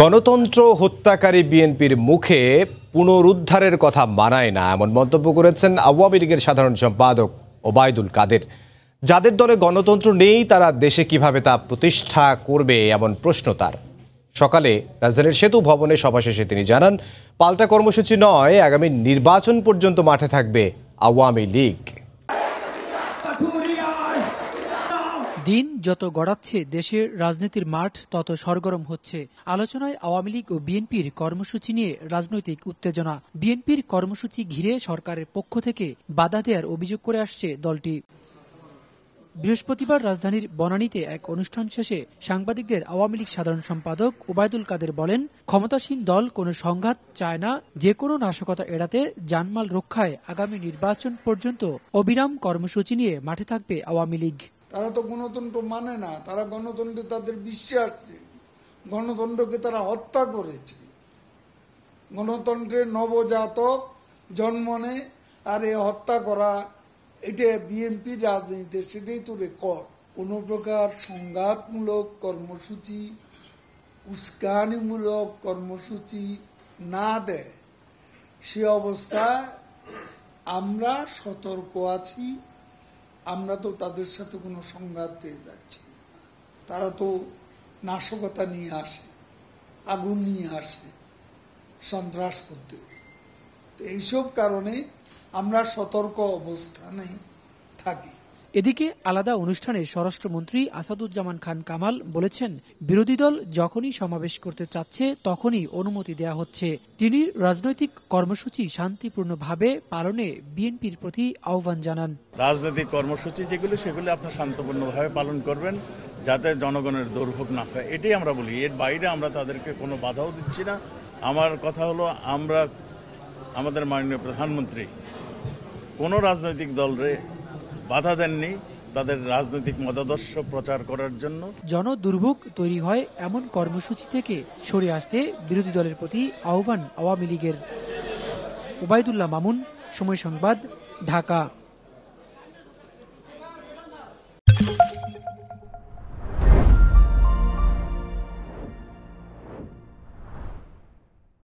গণতন্ত্র হত্যাকারী বিএনপির মুখে পুনরুদ্ধারের কথা মানায় না এমন মন্তব্য করেছেন আওয়ামী লীগের সাধারণ সম্পাদক ওবায়দুল কাদের যাদের দলে গণতন্ত্র নেই তারা দেশে কিভাবে তা প্রতিষ্ঠা করবে এমন প্রশ্ন তার সকালে রাজধানীর সেতু ভবনে সভা শেষে তিনি জানান পাল্টা কর্মসূচি নয় আগামী নির্বাচন পর্যন্ত মাঠে থাকবে আওয়ামী লীগ দিন যত গড়াচ্ছে দেশের রাজনীতির মাঠ তত সরগরম হচ্ছে আলোচনায় আওয়ামী লীগ ও বিএনপির কর্মসূচি নিয়ে রাজনৈতিক উত্তেজনা বিএনপির কর্মসূচি ঘিরে সরকারের পক্ষ থেকে বাধা দেওয়ার অভিযোগ করে আসছে দলটি বৃহস্পতিবার রাজধানীর বনানীতে এক অনুষ্ঠান শেষে সাংবাদিকদের আওয়ামী লীগ সাধারণ সম্পাদক ওবায়দুল কাদের বলেন ক্ষমতাসীন দল কোনো সংঘাত চায় না যে কোনো নাশকতা এড়াতে জানমাল রক্ষায় আগামী নির্বাচন পর্যন্ত অবিরাম কর্মসূচি নিয়ে মাঠে থাকবে আওয়ামী লীগ তারা তো গণতন্ত্র মানে না তারা গণতন্ত্রে তাদের বিশ্বাস গণতন্ত্রকে তারা হত্যা করেছে গণতন্ত্রের নবজাতক জন্ম নেয় আর এ হত্যা করা এটা বিএনপি রাজনীতিতে সেটাই তো রেকর্ড কোনো প্রকার সংঘাতমূলক কর্মসূচি উস্কানিমূলক কর্মসূচি না দেয় সে অবস্থা আমরা সতর্ক আছি আমরা তো তাদের সাথে কোনো সংঘাত সংঘাতে যাচ্ছি তারা তো নাশকতা নিয়ে আসে আগুন নিয়ে আসে সন্ত্রাস করতে এইসব কারণে আমরা সতর্ক অবস্থানে থাকি এদিকে আলাদা অনুষ্ঠানে স্বরাষ্ট্রমন্ত্রী আসাদুজ্জামান খান কামাল বলেছেন বিরোধী দল যখনই সমাবেশ করতে চাচ্ছে তখনই অনুমতি দেয়া হচ্ছে তিনি রাজনৈতিক কর্মসূচি শান্তিপূর্ণভাবে পালনে বিএনপির প্রতি আহ্বান জানান রাজনৈতিক কর্মসূচি যেগুলো সেগুলো আপনার শান্তপূর্ণভাবে পালন করবেন যাতে জনগণের দুর্ভোগ না হয় এটাই আমরা বলি এর বাইরে আমরা তাদেরকে কোনো বাধাও দিচ্ছি না আমার কথা হলো আমরা আমাদের মাননীয় প্রধানমন্ত্রী কোনো রাজনৈতিক দলরে বাধা দেননি তাদের রাজনৈতিক মতাদর্শ প্রচার করার জন্য জনদুর্ভোগ তৈরি হয় এমন কর্মসূচি থেকে সরে আসতে বিরোধী দলের প্রতি আহ্বান আওয়ামী লীগের ওবায়দুল্লাহ মামুন সময় সংবাদ ঢাকা